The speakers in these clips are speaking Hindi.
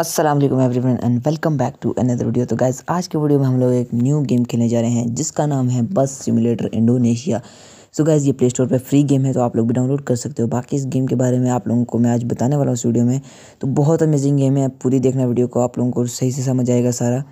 Aslam everyone and welcome back to another video तो गाइज आज के वीडियो में हम लोग एक न्यू गेम खेलने जा रहे हैं जिसका नाम है bus simulator Indonesia so guys ये प्ले स्टोर पर फ्री गेम है तो आप लोग भी डाउनलोड कर सकते हो बाकी इस गेम के बारे में आप लोगों को मैं आज बताने वाला हूँ इस वीडियो में तो बहुत अमेजिंग गेम है पूरी देखना वीडियो को आप लोगों को सही से समझ आएगा सारा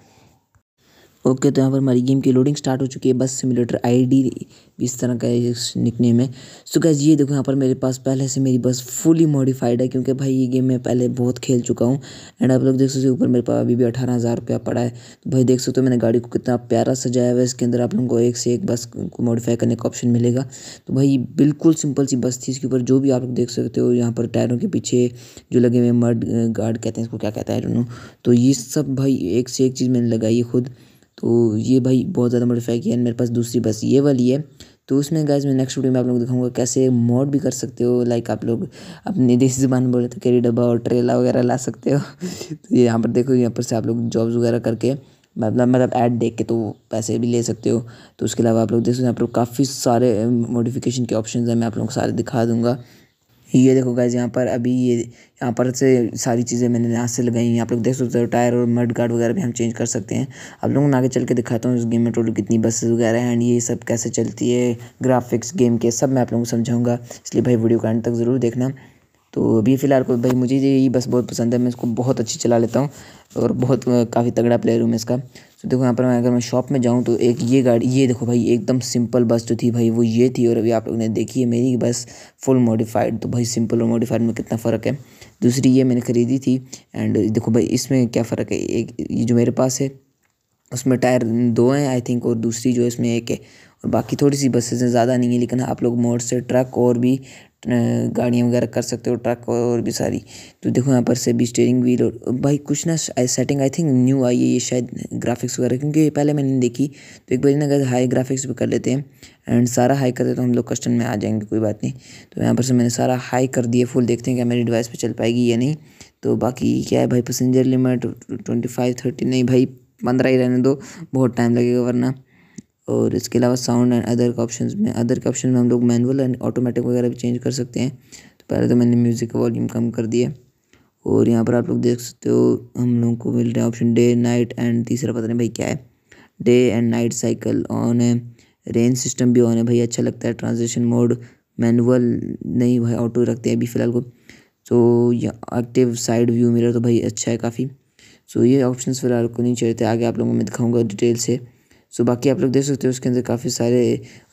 ओके तो यहाँ पर हमारी गेम की लोडिंग स्टार्ट हो चुकी है बस सिमुलेटर आईडी इस तरह का है निकनेम है सो गैस ये देखो यहाँ पर मेरे पास पहले से मेरी बस फुली मॉडिफाइड है क्योंकि भाई ये गेम मैं पहले बहुत खेल चुका हूँ एंड आप लोग देख सकते हो ऊपर मेरे पास अभी भी अठारह हज़ार रुपया पड़ा है तो भाई देख सकते हो मैंने गाड़ी को कितना प्यारा सजाया हुआ है इसके अंदर आप लोगों को एक से एक बस को मॉडिफाई करने का ऑप्शन मिलेगा तो भाई बिल्कुल सिंपल सी बस थी इसके ऊपर जो भी आप लोग देख सकते हो यहाँ पर टायरों के पीछे जो लगे हुए मर्ड गार्ड कहते हैं इसको क्या कहता है तो ये सब भाई एक से एक चीज़ मैंने लगाई है खुद तो ये भाई बहुत ज़्यादा मॉडिफाई किया है मेरे पास दूसरी बस ये वाली है तो उसमें गाइज मैं नेक्स्ट वीडियो में आप लोग दिखाऊंगा कैसे मॉड भी कर सकते हो लाइक आप लोग अपने देसी जबान बोले तो कैरी डब्बा और ट्रेला वगैरह ला सकते हो तो ये यहाँ पर देखो यहाँ पर से आप लोग जॉब्स वगैरह करके मतलब मतलब ऐड देख के तो पैसे भी ले सकते हो तो उसके अलावा आप लोग देखो यहाँ पर काफ़ी सारे मॉडिफिकेशन के ऑप्शन हैं मैं आप लोग को सारे दिखा दूँगा ये देखो गाइज यहाँ पर अभी ये यहाँ पर से सारी चीज़ें मैंने यहाँ से लगाई हैं आप लोग देख सकते हो टायर और मड गार्ड वगैरह भी हम चेंज कर सकते हैं आप लोगों ने आगे चल के दिखाता हूँ इस गेम में टोटल कितनी बसेस वगैरह हैं एंड ये सब कैसे चलती है ग्राफिक्स गेम के सब मैं आप लोगों को समझाऊंगा इसलिए भाई वीडियो को एंड तक ज़रूर देखना तो अभी फ़िलहाल को भाई मुझे यही बस बहुत पसंद है मैं इसको बहुत अच्छी चला लेता हूँ और बहुत काफ़ी तगड़ा प्लेयर हूँ मैं इसका तो देखो यहाँ पर मैं अगर मैं शॉप में जाऊँ तो एक ये गाड़ी ये देखो भाई एकदम सिंपल बस जो थी भाई वो ये थी और अभी आप लोगों ने देखी है मेरी बस फुल मॉडिफाइड तो भाई सिंपल और मॉडिफाइड में कितना फ़र्क है दूसरी ये मैंने ख़रीदी थी एंड देखो भाई इसमें क्या फ़र्क है एक ये जो मेरे पास है उसमें टायर दो हैं आई थिंक और दूसरी जो है इसमें एक है और बाकी थोड़ी सी बसेज ज़्यादा नहीं है लेकिन आप लोग मोड से ट्रक और भी गाड़ियाँ वगैरह कर सकते हो ट्रक और भी सारी तो देखो यहाँ पर से भी स्टेयरिंग व्हील और भाई कुछ ना सेटिंग आई थिंक न्यू आई है ये शायद ग्राफिक्स वगैरह क्योंकि पहले मैंने देखी तो एक बार ना अगर हाई ग्राफिक्स भी कर लेते हैं एंड सारा हाई कर देते तो हम लोग कस्टम में आ जाएंगे कोई बात नहीं तो यहाँ पर से मैंने सारा हाई कर दिया फुल देखते हैं क्या मेरी डिवाइस पर चल पाएगी या नहीं तो बाकी क्या है भाई passenger limit twenty five thirty नहीं भाई पंद्रह ही रहने दो बहुत टाइम लगेगा वरना और इसके अलावा साउंड एंड अदर के ऑप्शन में अदर के ऑप्शन में हम लोग मैनुअल एंड ऑटोमेटिक वगैरह भी चेंज कर सकते हैं तो पहले तो मैंने म्यूज़िक का वॉल्यूम कम कर दिया और यहाँ पर आप लोग देख सकते हो हम लोगों को मिल रहा है ऑप्शन डे नाइट एंड तीसरा पता नहीं भाई क्या है day and night cycle on है रेंज सिस्टम भी ऑन है भाई अच्छा लगता है ट्रांजेक्शन मोड मैनुअल नहीं भाई ऑटो रखते हैं अभी फ़िलहाल को तो या एक्टिव साइड व्यू मेरा तो भाई अच्छा है काफ़ी सो ये ऑप्शन फिलहाल को नहीं चाहिए आगे आप लोगों को मैं दिखाऊँगा डिटेल से सो बाकी आप लोग देख सकते हो उसके अंदर काफ़ी सारे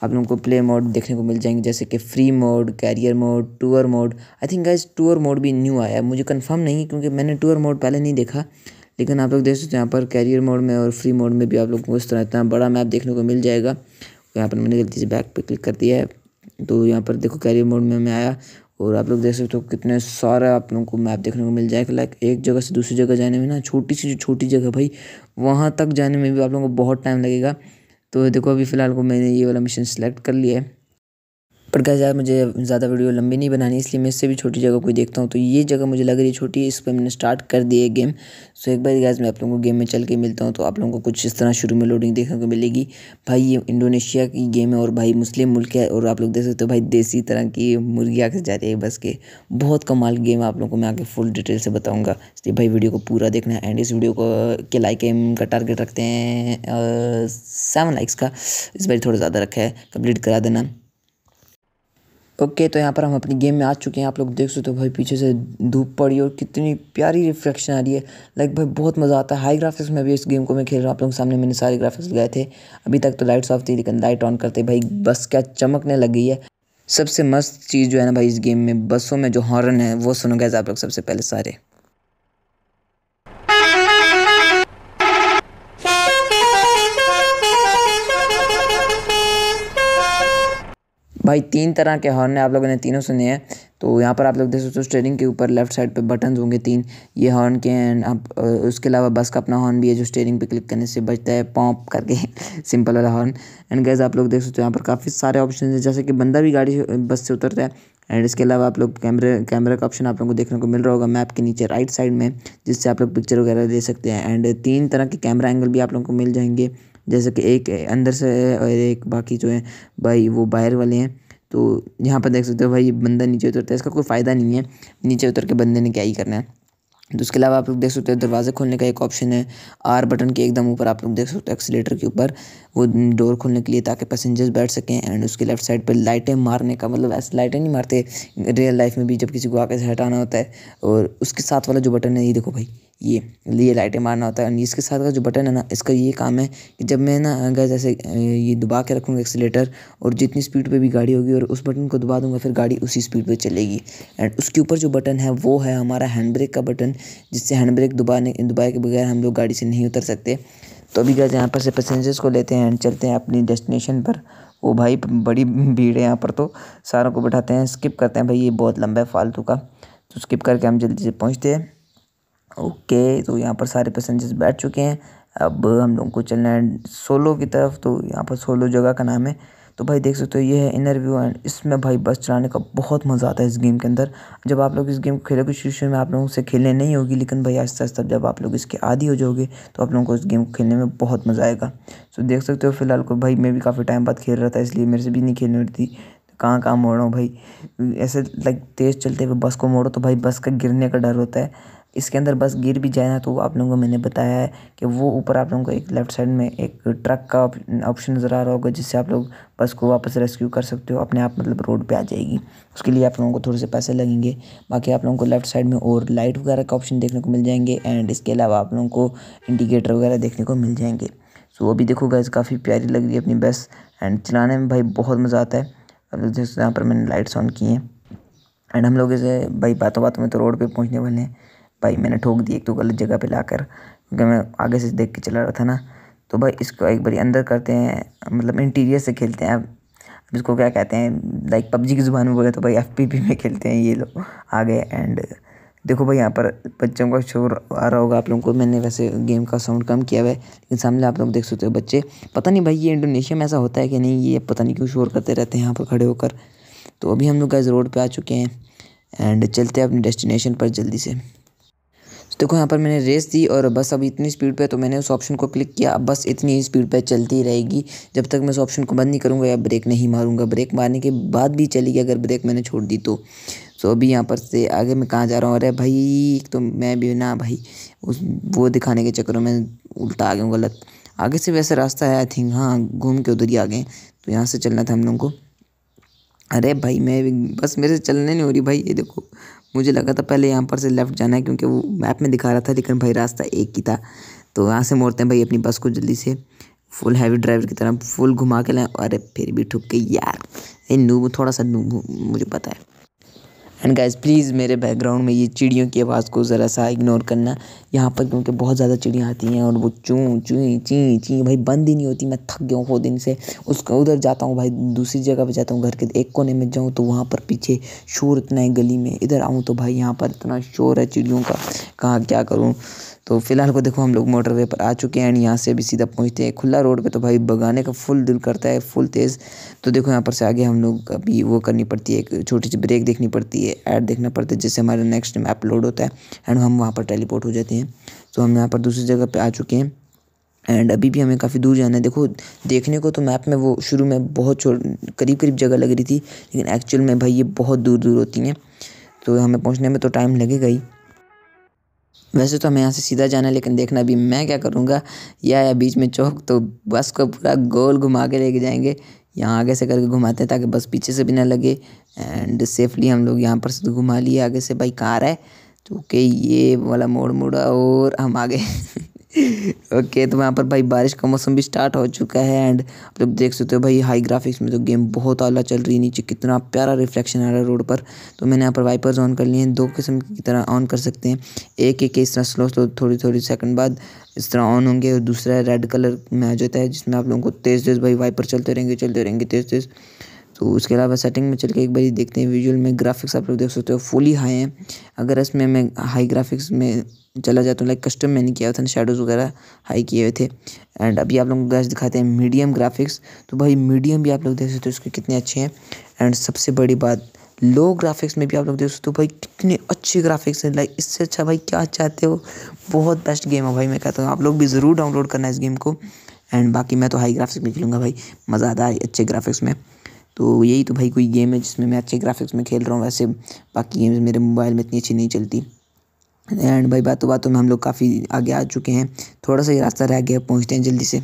आप लोगों को प्ले मोड देखने को मिल जाएंगे जैसे कि free mode career mode tour mode I think guys tour mode भी न्यू आया मुझे कन्फर्म नहीं है क्योंकि मैंने टूर मोड पहले नहीं देखा लेकिन आप लोग देख सकते हो यहाँ पर कैरियर मोड में और फ्री मोड में भी आप लोगों को इस तरह इतना बड़ा मैप देखने को मिल जाएगा यहाँ पर मैंने गलती से बैक पर क्लिक कर दिया है तो यहाँ पर देखो कैरियर मोड में मैं आया और आप लोग देख सकते हो कितने सारे आप लोगों को मैप देखने को मिल जाएगा लाइक एक जगह से दूसरी जगह जाने में ना छोटी सी जो छोटी जगह भाई वहाँ तक जाने में भी आप लोगों को बहुत टाइम लगेगा तो देखो अभी फ़िलहाल को मैंने ये वाला मिशन सेलेक्ट कर लिया है पर गैस यार मुझे ज़्यादा वीडियो लंबी नहीं बनानी इसलिए मैं इससे भी छोटी जगह कोई देखता हूँ तो ये जगह मुझे लग रही है छोटी इस पर मैंने स्टार्ट कर दिए है गेम सो एक बार गैस मैं आप लोगों को गेम में चल के मिलता हूँ तो आप लोगों को कुछ इस तरह शुरू में लोडिंग देखने को मिलेगी भाई ये इंडोनेशिया की गेम है और भाई मुस्लिम मुल्क है और आप लोग देख सकते हो भाई देसी तरह की मुर्गी आकर जा रही है बस के बहुत कमाल गेम है आप लोगों को मैं आगे फुल डिटेल से बताऊँगा इसलिए भाई वीडियो को पूरा देखना है एंड इस वीडियो को के लाइक एम का टारगेट रखते हैं सेवन लाइक्स का इस बार थोड़ा ज़्यादा रखा है कम्प्लीट करा देना ओके तो यहाँ पर हम अपनी गेम में आ चुके हैं आप लोग देख सकते हो भाई पीछे से धूप पड़ी और कितनी प्यारी रिफ्लेक्शन आ रही है लाइक भाई बहुत मज़ा आता है हाई ग्राफिक्स में भी इस गेम को मैं खेल रहा हूँ आप लोगों के सामने मैंने सारे ग्राफिक्स लगाए थे अभी तक तो लाइट्स ऑफ थी लेकिन लाइट ऑन करते भाई बस क्या चमकने लग गई है सबसे मस्त चीज़ जो है ना भाई इस गेम में बसों में जो हॉर्न है वो सुनो आप लोग सबसे पहले सारे भाई तीन तरह के हॉर्न है आप लोगों ने तीनों सुने हैं तो यहाँ पर आप लोग देख सकते हो स्टेयरिंग के ऊपर लेफ्ट साइड पे बटन होंगे तीन ये हॉर्न के एंड आप उसके अलावा बस का अपना हॉर्न भी है जो स्टेयरिंग पे क्लिक करने से बचता है पॉम्प करके सिंपल वाला हॉर्न एंड गैस आप लोग देख सकते हो यहाँ पर काफ़ी सारे ऑप्शन हैं जैसे कि बंदा भी गाड़ी बस से उतरता है एंड इसके अलावा आप लोग कैमरे कैमरा का ऑप्शन आप लोगों को देखने को मिल रहा होगा मैप के नीचे राइट साइड में जिससे आप लोग पिक्चर वगैरह ले सकते हैं एंड तीन तरह के कैमरा एंगल भी आप लोगों को मिल जाएंगे जैसे कि एक अंदर से है और एक बाकी जो है भाई वो बाहर वाले हैं तो यहाँ पर देख सकते हो भाई बंदा नीचे उतरता है इसका कोई फ़ायदा नहीं है नीचे उतर के बंदे ने क्या ही करना है तो उसके अलावा आप लोग देख सकते हो दरवाज़ा खोलने का एक ऑप्शन है आर बटन के एकदम ऊपर आप लोग देख सकते हो एक्सीटर के ऊपर वो डोर खोलने के लिए ताकि पैसेंजर्स बैठ सकें एंड उसके लेफ्ट साइड पर लाइटें मारने का मतलब ऐसे लाइटें नहीं मारते रियल लाइफ में भी जब किसी को आके से हटाना होता है और उसके साथ वाला जो बटन है ये देखो भाई ये ये लाइटें मारना होता है इसके साथ का जो बटन है ना इसका ये काम है कि जब मैं ना अगर जैसे ये दबा के रखूँगा एक्सीटर और जितनी स्पीड पे भी गाड़ी होगी और उस बटन को दबा दूँगा फिर गाड़ी उसी स्पीड पे चलेगी एंड उसके ऊपर जो बटन है वो है हमारा हैंड ब्रेक का बटन जिससे हैंड ब्रेक दुबाने दबाए के बगैर हम लोग गाड़ी से नहीं उतर सकते तो अभी गैस यहाँ पर से पैसेंजर्स को लेते हैं एंड चलते हैं अपनी डेस्टिनेशन पर वो भाई बड़ी भीड़ है यहाँ पर तो सारों को बैठाते हैं स्किप करते हैं भाई ये बहुत लंबा है फालतू का तो स्किप करके हम जल्दी से पहुँचते हैं ओके तो यहाँ पर सारे पैसेंजर्स बैठ चुके हैं अब हम लोग को चलना है सोलो की तरफ तो यहाँ पर सोलो जगह का नाम है तो भाई देख सकते हो ये है इनर व्यू एंड इसमें भाई बस चलाने का बहुत मज़ा आता है इस गेम के अंदर जब आप लोग इस गेम को खेलोगे शुरू शुरू में आप लोगों से खेलने नहीं होगी लेकिन भाई आहिस्ता आहिस्ता जब आप लोग इसके आदि हो जाओगे तो आप लोगों को इस गेम को खेलने में बहुत मज़ा आएगा सो देख सकते हो फिलहाल को भाई मैं भी काफ़ी टाइम बाद खेल रहा था इसलिए मेरे से भी नहीं खेलने उठती कहाँ कहाँ मोड़ो भाई ऐसे लाइक तेज़ चलते हुए बस को मोड़ो तो भाई बस का गिरने का डर होता है इसके अंदर बस गिर भी जाए ना तो आप लोगों को मैंने बताया है कि वो ऊपर आप लोगों को एक लेफ़्ट साइड में एक ट्रक का ऑप्शन नज़र आ रहा होगा जिससे आप लोग बस को वापस रेस्क्यू कर सकते हो अपने आप मतलब रोड पे आ जाएगी उसके लिए आप लोगों को थोड़े से पैसे लगेंगे बाकी आप लोगों को लेफ़्ट साइड में और लाइट वगैरह का ऑप्शन देखने को मिल जाएंगे एंड इसके अलावा आप लोगों को इंडिकेटर वगैरह देखने को मिल जाएंगे सो अभी देखो गैस काफ़ी प्यारी लग रही है अपनी बस एंड चलाने में भाई बहुत मज़ा आता है अब जैसे यहाँ पर मैंने लाइट्स ऑन किए हैं एंड हम लोग इसे भाई बातों बातों में तो रोड पे पहुंचने वाले हैं भाई मैंने ठोक दी एक तो गलत जगह पे लाकर क्योंकि मैं आगे से देख के चला रहा था ना तो भाई इसको एक बारी अंदर करते हैं मतलब इंटीरियर से खेलते हैं अब इसको क्या कहते हैं लाइक पबजी की ज़ुबान में बोले तो भाई एफ में खेलते हैं ये लोग आगे एंड देखो भाई यहाँ पर बच्चों का शोर आ रहा होगा आप लोगों को मैंने वैसे गेम का साउंड कम किया हुआ है लेकिन सामने आप लोग देख सकते हो बच्चे पता नहीं भाई ये इंडोनेशिया में ऐसा होता है कि नहीं ये पता नहीं क्यों शोर करते रहते हैं यहाँ पर खड़े होकर तो अभी हम लोग गैस रोड पर आ चुके हैं एंड चलते हैं अपने डेस्टिनेशन पर जल्दी से तो देखो यहाँ पर मैंने रेस दी और बस अब इतनी स्पीड पे तो मैंने उस ऑप्शन को क्लिक किया अब बस इतनी ही स्पीड पे चलती रहेगी जब तक मैं उस ऑप्शन को बंद नहीं करूँगा या ब्रेक नहीं मारूँगा ब्रेक मारने के बाद भी चलेगी अगर ब्रेक मैंने छोड़ दी तो सो तो अभी यहाँ पर से आगे मैं कहाँ जा रहा हूँ अरे भाई तो मैं भी ना भाई उस वो दिखाने के चक्करों में उल्टा आ गया हूँ गलत आगे से वैसे रास्ता है आई थिंक हाँ घूम के उधर ही आ गए तो यहाँ से चलना था हम लोगों को अरे भाई मैं बस मेरे से चलने नहीं हो रही भाई ये देखो मुझे लगा था पहले यहाँ पर से लेफ़्ट जाना है क्योंकि वो मैप में दिखा रहा था लेकिन भाई रास्ता एक ही था तो यहाँ से मोड़ते हैं भाई अपनी बस को जल्दी से फुल हैवी ड्राइवर की तरह फुल घुमा के लाएँ अरे फिर भी ठुक गई यार ये नूब थोड़ा सा नूब मुझे पता है एंड गाइज प्लीज़ मेरे बैकग्राउंड में ये चिड़ियों की आवाज़ को ज़रा सा इग्नोर करना यहाँ पर क्योंकि बहुत ज़्यादा चिड़ियाँ आती हैं और वो चूँ चूँ ची ची भाई बंद ही नहीं होती मैं थक गया हूँ दिन से उसका उधर जाता हूँ भाई दूसरी जगह पर जाता हूँ घर के एक कोने में जाऊँ तो वहाँ पर पीछे शोर इतना है गली में इधर आऊँ तो भाई यहाँ पर इतना शोर है चिड़ियों का कहाँ क्या करूँ तो फिलहाल को देखो हम लोग मोटर पर आ चुके हैं एंड यहाँ से भी सीधा पहुँचते हैं खुला रोड पर तो भाई भगाने का फुल दिल करता है फुल तेज़ तो देखो यहाँ पर से आगे हम लोग अभी वो करनी पड़ती है एक छोटी सी ब्रेक देखनी पड़ती है ऐड देखना पड़ता है जिससे हमारा नेक्स्ट मैप अपलोड होता है एंड हम वहाँ पर टेलीपोर्ट हो जाते हैं तो हम यहाँ पर दूसरी जगह पर आ चुके हैं एंड अभी भी हमें काफ़ी दूर जाना है देखो देखने को तो मैप में वो शुरू में बहुत करीब करीब जगह लग रही थी लेकिन एक्चुअल में भाई ये बहुत दूर दूर होती हैं तो हमें पहुँचने में तो टाइम लगेगा ही वैसे तो हमें यहाँ से सीधा जाना है लेकिन देखना अभी मैं क्या करूँगा या या बीच में चौक तो बस को पूरा गोल घुमा के लेके जाएंगे यहाँ आगे से करके घुमाते हैं ताकि बस पीछे से भी ना लगे एंड सेफली हम लोग यहाँ पर घुमा लिए आगे से भाई कार है तो कि ये वाला मोड़ मुड़ा और हम आगे ओके तो वहाँ पर भाई बारिश का मौसम भी स्टार्ट हो चुका है एंड जब देख सकते हो भाई हाई ग्राफिक्स में तो गेम बहुत आला चल रही है नीचे कितना प्यारा रिफ्लेक्शन आ रहा है रोड पर तो मैंने यहाँ पर वाइपर्स ऑन कर लिए हैं दो किस्म की तरह ऑन कर सकते हैं एक एक इस तरह स्लो स्लो थोड़ी थोड़ी सेकंड बाद इस तरह ऑन होंगे और दूसरा रेड कलर में आ जाता है जिसमें आप लोगों को तेज़ तेज़ भाई वाइपर चलते रहेंगे चलते रहेंगे तेज़ तेज़ तो उसके अलावा सेटिंग में चल के एक बार देखते हैं विजुअल में ग्राफिक्स आप लोग देख सकते हो फुली हाई हैं अगर इसमें मैं हाई ग्राफिक्स में चला जाता हूँ लाइक कस्टम मैंने किया हुआ था शेडोज़ वगैरह हाई किए हुए थे एंड अभी आप लोगों को गैस दिखाते हैं मीडियम ग्राफिक्स तो भाई मीडियम भी आप लोग देख सकते हो उसके कितने अच्छे हैं एंड सबसे बड़ी बात लो ग्राफिक्स में भी आप लोग देख सकते हो भाई कितने अच्छे ग्राफिक्स हैं लाइक इससे अच्छा भाई क्या चाहते हो बहुत बेस्ट गेम है भाई मैं कहता हूँ आप लोग भी ज़रूर डाउनलोड करना इस गेम को एंड बाकी मैं तो हाई ग्राफिक्स में खेलूँगा भाई मज़ा आता है अच्छे ग्राफिक्स में तो यही तो भाई कोई गेम है जिसमें मैं अच्छे ग्राफिक्स में खेल रहा हूँ वैसे बाकी गेम्स मेरे मोबाइल में इतनी अच्छी नहीं चलती एंड भाई बातों बातों में हम लोग काफ़ी आगे आ चुके हैं थोड़ा सा ही रास्ता रह गया पहुँचते हैं जल्दी से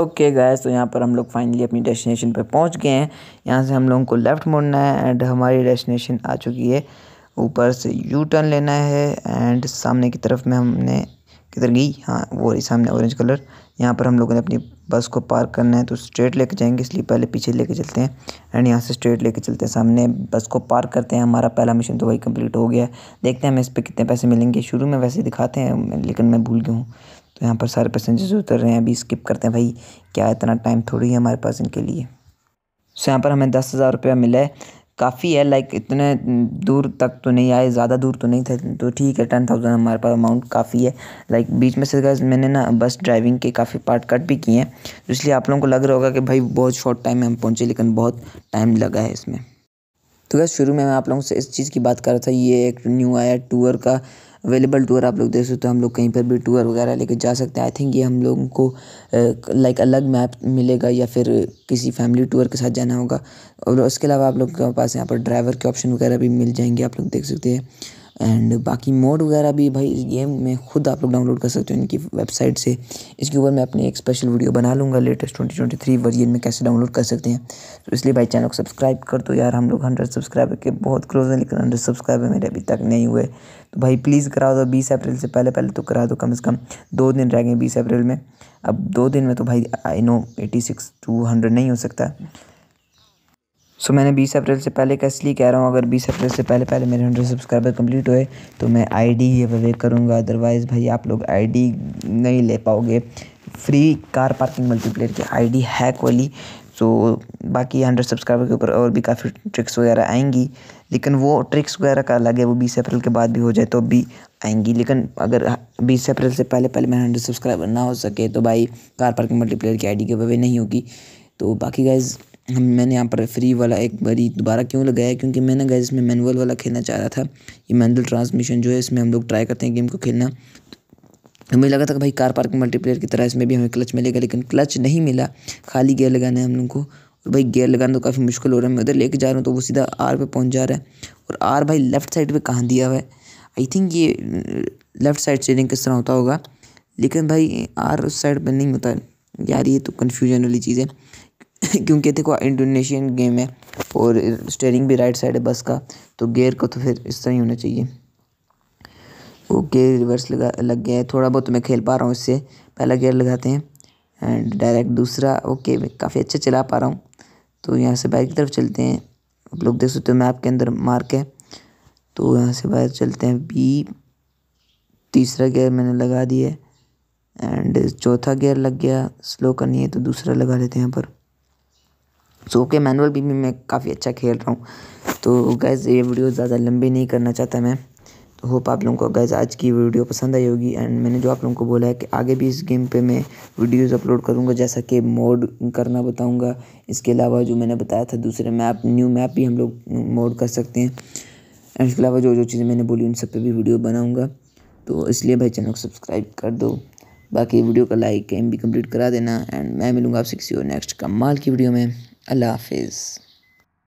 ओके okay गैस तो यहाँ पर हम लोग फाइनली अपनी डेस्टिनेशन पर पहुँच गए हैं यहाँ से हम लोगों को लेफ़्ट मुड़ना है एंड हमारी डेस्टिनेशन आ चुकी है ऊपर से यू टर्न लेना है एंड सामने की तरफ में हमने किधर गई हाँ वो सामने ऑरेंज कलर यहाँ पर हम लोगों ने अपनी बस को पार्क करना है तो स्ट्रेट लेके जाएंगे इसलिए पहले पीछे लेके चलते हैं एंड यहाँ से स्ट्रेट लेके चलते हैं सामने बस को पार्क करते हैं हमारा पहला मिशन तो वही कंप्लीट हो गया देखते हैं हमें इस पर कितने पैसे मिलेंगे शुरू में वैसे दिखाते हैं लेकिन मैं भूल गया हूँ तो यहाँ पर सारे पैसेंजर्स उतर रहे हैं अभी स्किप करते हैं भाई क्या इतना टाइम थोड़ी है हमारे पास इनके लिए सो यहाँ पर हमें दस हज़ार रुपया मिला है काफ़ी है लाइक इतने दूर तक तो नहीं आए ज़्यादा दूर तो नहीं थे तो ठीक है टेन थाउजेंड हमारे पास अमाउंट काफ़ी है लाइक बीच में से मैंने ना बस ड्राइविंग के काफ़ी पार्ट कट भी किए हैं तो इसलिए आप लोगों को लग रहा होगा कि भाई बहुत शॉर्ट टाइम में हम पहुँचे लेकिन बहुत टाइम लगा है इसमें तो गैस शुरू में मैं आप लोगों से इस चीज़ की बात कर रहा था ये एक न्यू आया टूर का अवेलेबल टूर आप लोग देख सकते हो हम लोग कहीं पर भी टूर वगैरह लेके जा सकते हैं आई थिंक ये हम लोगों को लाइक अलग मैप मिलेगा या फिर किसी फैमिली टूर के साथ जाना होगा और उसके अलावा आप लोग के पास यहाँ पर ड्राइवर के ऑप्शन वगैरह भी मिल जाएंगे आप लोग देख सकते हैं एंड बाकी मोड वगैरह भी भाई इस गेम में खुद आप लोग डाउनलोड कर सकते हो इनकी वेबसाइट से इसके ऊपर मैं अपनी एक स्पेशल वीडियो बना लूँगा latest twenty twenty three version में कैसे डाउनलोड कर सकते हैं तो इसलिए भाई चैनल को सब्सक्राइब कर दो यार हम लोग हंड्रेड सब्सक्राइबर के बहुत क्लोज हैं लेकिन हंड्रेड सब्सक्राइबर मेरे अभी तक नहीं हुए तो भाई प्लीज़ करा दो बीस अप्रैल से पहले पहले तो करा दो कम से कम दो दिन रह गए बीस अप्रैल में अब दो दिन में तो भाई I know eighty six to hundred नहीं हो सकता सो मैंने बीस अप्रैल से पहले का इसलिए कह रहा हूँ अगर बीस अप्रैल से पहले पहले मेरे हंड्रेड सब्सक्राइबर कंप्लीट हुए तो मैं आईडी ये वे करूँगा अदरवाइज़ भाई आप लोग आईडी नहीं ले पाओगे फ्री कार पार्किंग मल्टीप्लेयर की आईडी हैक वाली सो बाकी हंड्रेड सब्सक्राइबर के ऊपर और भी काफ़ी ट्रिक्स वगैरह आएंगी लेकिन वो ट्रिक्स वगैरह का अलग है वो बीस अप्रैल के बाद भी हो जाए तो भी आएंगी लेकिन अगर बीस अप्रैल से पहले पहले मेरे हंड्रेड सब्सक्राइबर ना हो सके तो भाई कार पार्किंग मल्टीप्लेयर की डी के वे नहीं होगी तो बाकी गाइज़ हम मैंने यहाँ पर फ्री वाला एक बारी दोबारा क्यों लगाया क्योंकि मैंने गए इसमें मैनुअल वाला खेलना चाह रहा था ये मैनुअल ट्रांसमिशन जो है इसमें हम लोग ट्राई करते हैं गेम को खेलना तो मुझे लगा था कि भाई कार पार्क मल्टीप्लेयर की तरह इसमें भी हमें क्लच मिलेगा लेकिन क्लच नहीं मिला खाली गेयर लगाना है हम लोग को और भाई गेयर लगाना तो काफ़ी मुश्किल हो रहा है मैं उधर लेके जा रहा हूँ तो वो सीधा आर पर पहुँच जा रहा है और आर भाई लेफ़्ट साइड पर कहाँ दिया हुआ है आई थिंक ये लेफ़्ट साइड स्टेयरिंग किस तरह होता होगा लेकिन भाई आर उस साइड पर नहीं होता यार ये तो कन्फ्यूजन वाली चीज़ है क्योंकि देखो इंडोनेशियन गेम है और स्टेयरिंग भी राइट साइड है बस का तो गेयर को तो फिर इस तरह ही होना चाहिए गेयर रिवर्स लगा लग गया है थोड़ा बहुत तो मैं खेल पा रहा हूँ इससे पहला गेयर लगाते हैं एंड डायरेक्ट दूसरा ओके मैं काफ़ी अच्छा चला पा रहा हूँ तो यहाँ से बाइक की तरफ चलते हैं आप लोग देख सकते हो मैप के अंदर मार्क है तो यहाँ से बाहर चलते हैं बी तीसरा गेयर मैंने लगा दिया एंड चौथा गेयर लग गया स्लो करनी है तो दूसरा लगा लेते हैं यहाँ पर सो के मैनुअल भी मैं काफ़ी अच्छा खेल रहा हूँ तो गैज़ ये वीडियो ज़्यादा लंबी नहीं करना चाहता मैं तो होप आप लोगों को गैज़ आज की वीडियो पसंद आई होगी एंड मैंने जो आप लोगों को बोला है कि आगे भी इस गेम पे मैं वीडियोस अपलोड करूँगा जैसा कि मोड करना बताऊँगा इसके अलावा जो मैंने बताया था दूसरे मैप न्यू मैप भी हम लोग मोड कर सकते हैं एंड इसके अलावा जो जो चीज़ें मैंने बोली उन सब पर भी वीडियो बनाऊँगा तो इसलिए भाई चैनल को सब्सक्राइब कर दो बाकी वीडियो का लाइक एम भी कम्प्लीट करा देना एंड मैं मिलूँगा आपसे किसी और नेक्स्ट कमाल की वीडियो में Allah Hafiz.